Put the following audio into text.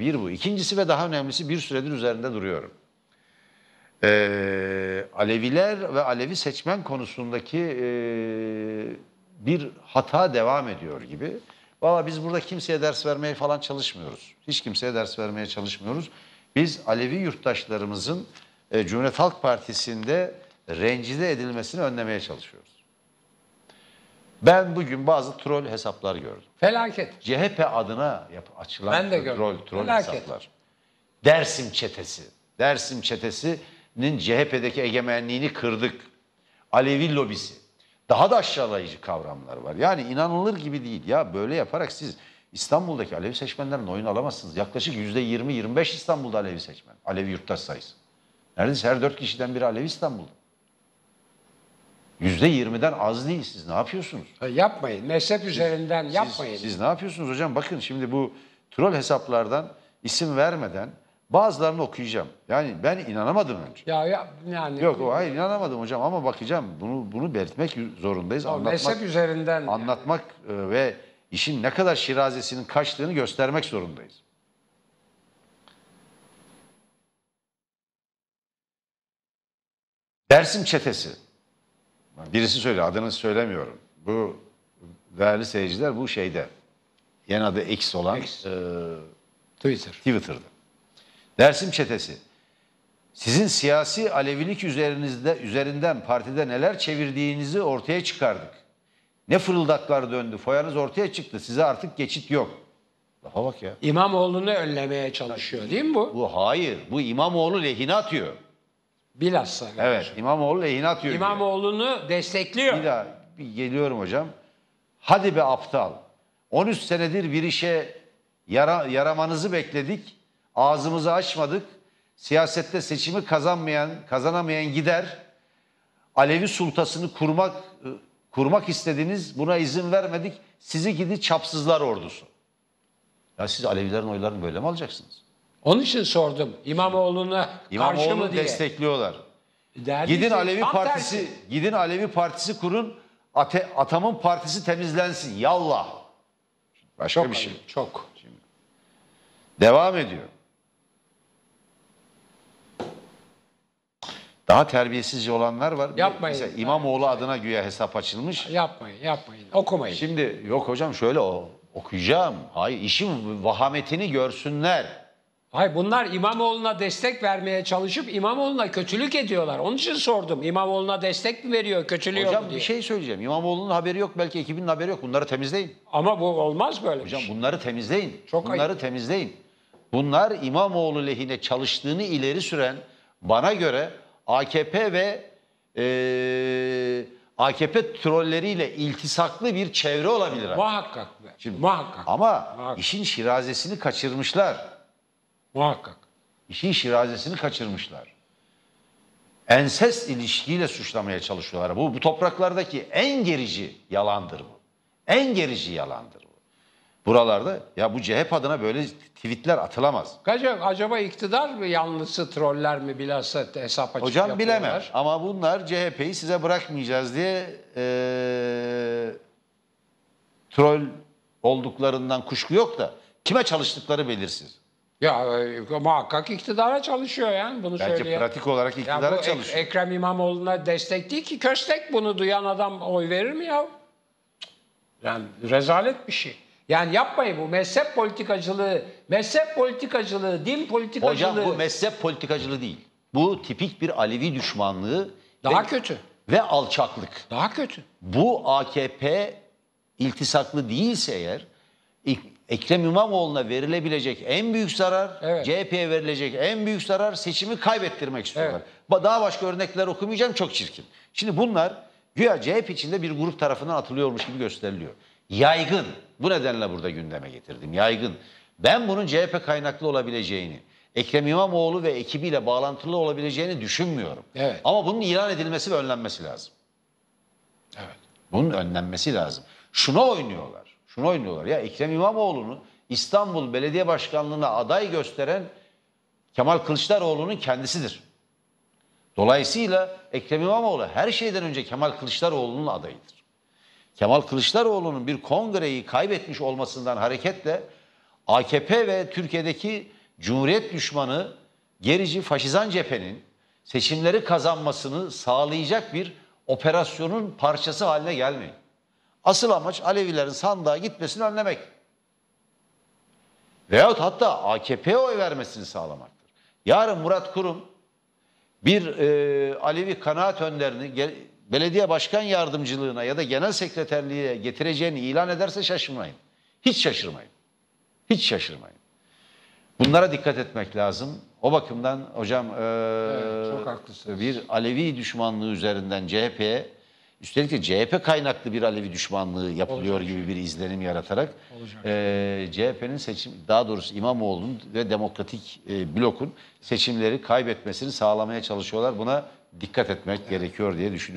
Bir bu. İkincisi ve daha önemlisi bir süredir üzerinde duruyorum. Ee, Aleviler ve Alevi seçmen konusundaki e, bir hata devam ediyor gibi. Valla biz burada kimseye ders vermeye falan çalışmıyoruz. Hiç kimseye ders vermeye çalışmıyoruz. Biz Alevi yurttaşlarımızın e, Cumhuriyet Halk Partisi'nde rencide edilmesini önlemeye çalışıyoruz. Ben bugün bazı troll hesaplar gördüm. Felaket. CHP adına yap açılan ben de troll, troll hesaplar. Dersim çetesi. Dersim çetesinin CHP'deki egemenliğini kırdık. Alevi lobisi. Daha da aşağılayıcı kavramlar var. Yani inanılır gibi değil. Ya böyle yaparak siz İstanbul'daki Alevi seçmenlerin oyunu alamazsınız. Yaklaşık %20-25 İstanbul'da Alevi seçmen. Alevi yurttaş sayısı. Neredeyse her dört kişiden biri Alevi İstanbul'da. Yüzde yirmiden az değil. Siz ne yapıyorsunuz? yapmayın. Mezhep üzerinden siz, yapmayın. Siz, siz ne yapıyorsunuz hocam? Bakın şimdi bu troll hesaplardan isim vermeden bazılarını okuyacağım. Yani ben inanamadım önce. Ya, ya yani Yok o hayır inanamadım hocam ama bakacağım. Bunu bunu belirtmek zorundayız. O anlatmak, mezhep üzerinden anlatmak yani. E, ve işin ne kadar şirazesinin kaçtığını göstermek zorundayız. Dersim çetesi. Birisi söyle adını söylemiyorum. Bu değerli seyirciler bu şeyde. Yeni adı X olan X. E, Twitter. Twitter'da. Dersim çetesi. Sizin siyasi Alevilik üzerinizde üzerinden partide neler çevirdiğinizi ortaya çıkardık. Ne fırıldaklar döndü. Foyanız ortaya çıktı. Size artık geçit yok. Lafa bak ya. İmamoğlu'nu önlemeye çalışıyor değil mi bu? Bu hayır. Bu İmamoğlu lehine atıyor. Bilhassa. Evet İmamoğlu lehine atıyor. İmamoğlu'nu destekliyor. Bir daha bir geliyorum hocam. Hadi be aptal. 13 senedir bir işe yara, yaramanızı bekledik. Ağzımızı açmadık. Siyasette seçimi kazanmayan, kazanamayan gider. Alevi sultasını kurmak ıı, kurmak istediniz. Buna izin vermedik. Sizi gidi çapsızlar ordusu. Ya siz Alevilerin oylarını böyle mi alacaksınız? Onun için sordum İmamoğlu'na karşı mı İmamoğlu'nu diye. destekliyorlar. Değerli Gidin izleyici- Alevi Partisi, tersi. gidin Alevi Partisi kurun. Ate, atamın partisi temizlensin. Yallah. Başka Çok bir şey. ayıp, Çok. Devam ediyor. Daha terbiyesiz olanlar var. Yapmayın. Mesela İmamoğlu adına güya hesap açılmış. Yapmayın, yapmayın. Okumayın. Şimdi yok hocam şöyle o okuyacağım. Hayır işin vahametini görsünler. Hayır bunlar İmamoğlu'na destek vermeye çalışıp İmamoğlu'na kötülük ediyorlar. Onun için sordum. İmamoğlu'na destek mi veriyor, kötülüyor Hocam, diye. bir şey söyleyeceğim. İmamoğlu'nun haberi yok, belki ekibinin haberi yok. Bunları temizleyin. Ama bu olmaz böyle Hocam şey. bunları temizleyin. Çok bunları ayıp. temizleyin. Bunlar İmamoğlu lehine çalıştığını ileri süren bana göre AKP ve e, AKP trolleriyle iltisaklı bir çevre olabilir. Abi. Muhakkak. Be. Şimdi, Muhakkak. Ama Muhakkak. işin şirazesini kaçırmışlar. Muhakkak. İşin şirazesini kaçırmışlar. Enses ilişkiyle suçlamaya çalışıyorlar. Bu, bu topraklardaki en gerici yalandır bu. En gerici yalandır bu. Buralarda ya bu CHP adına böyle tweetler atılamaz. Acaba, acaba iktidar mı yanlısı troller mi bilhassa hesap açıp Hocam yapıyorlar. bilemem ama bunlar CHP'yi size bırakmayacağız diye ee, troll olduklarından kuşku yok da kime çalıştıkları belirsiz. Ya e, muhakkak iktidara çalışıyor yani bunu Bence söyleyen. pratik olarak iktidara Ya bu Ek- çalışıyor. Ekrem İmamoğlu'na destek değil ki köstek bunu duyan adam oy verir mi ya? Yani rezalet bir şey. Yani yapmayın bu mezhep politikacılığı, mezhep politikacılığı, din politikacılığı. Hocam bu mezhep politikacılığı değil. Bu tipik bir Alevi düşmanlığı daha ve, kötü. ve alçaklık. Daha kötü. Bu AKP iltisaklı değilse eğer Ekrem İmamoğlu'na verilebilecek en büyük zarar, evet. CHP'ye verilecek en büyük zarar seçimi kaybettirmek istiyorlar. Evet. Daha başka örnekler okumayacağım çok çirkin. Şimdi bunlar güya CHP içinde bir grup tarafından atılıyormuş gibi gösteriliyor. Yaygın. Bu nedenle burada gündeme getirdim. Yaygın. Ben bunun CHP kaynaklı olabileceğini, Ekrem İmamoğlu ve ekibiyle bağlantılı olabileceğini düşünmüyorum. Evet. Ama bunun ilan edilmesi ve önlenmesi lazım. Evet. Bunun önlenmesi lazım. Şuna oynuyorlar şunu oynuyorlar ya Ekrem İmamoğlu'nu İstanbul Belediye Başkanlığı'na aday gösteren Kemal Kılıçdaroğlu'nun kendisidir. Dolayısıyla Ekrem İmamoğlu her şeyden önce Kemal Kılıçdaroğlu'nun adayıdır. Kemal Kılıçdaroğlu'nun bir kongreyi kaybetmiş olmasından hareketle AKP ve Türkiye'deki Cumhuriyet düşmanı gerici faşizan cephenin seçimleri kazanmasını sağlayacak bir operasyonun parçası haline gelmeyin. Asıl amaç Alevilerin sandığa gitmesini önlemek. Veyahut hatta AKP'ye oy vermesini sağlamaktır. Yarın Murat Kurum bir e, Alevi kanaat önderini belediye başkan yardımcılığına ya da genel sekreterliğe getireceğini ilan ederse şaşırmayın. Hiç şaşırmayın. Hiç şaşırmayın. Bunlara dikkat etmek lazım. O bakımdan hocam e, evet, çok bir Alevi düşmanlığı üzerinden CHP'ye Üstelik de CHP kaynaklı bir Alevi düşmanlığı yapılıyor Olacak. gibi bir izlenim yaratarak e, CHP'nin seçim daha doğrusu İmamoğlu'nun ve demokratik e, blokun seçimleri kaybetmesini sağlamaya çalışıyorlar. Buna dikkat etmek evet. gerekiyor diye düşünüyorum.